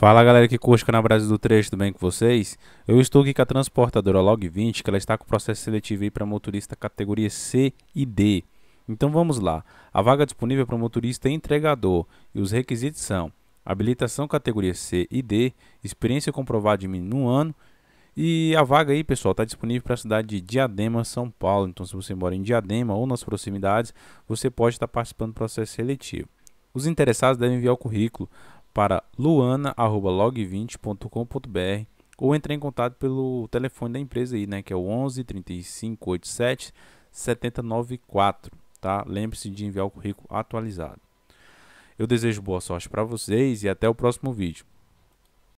Fala galera que curte o Brasil do Trecho, tudo bem com vocês? Eu estou aqui com a transportadora Log20, que ela está com processo seletivo para motorista categoria C e D. Então vamos lá. A vaga disponível para motorista é entregador e os requisitos são habilitação categoria C e D, experiência comprovada de mínimo um ano e a vaga aí, pessoal, está disponível para a cidade de Diadema, São Paulo. Então, se você mora em Diadema ou nas proximidades, você pode estar participando do processo seletivo. Os interessados devem enviar o currículo para luana@log20.com.br ou entrar em contato pelo telefone da empresa aí, né, que é o 11 35 87 7094, tá? Lembre-se de enviar o currículo atualizado. Eu desejo boa sorte para vocês e até o próximo vídeo.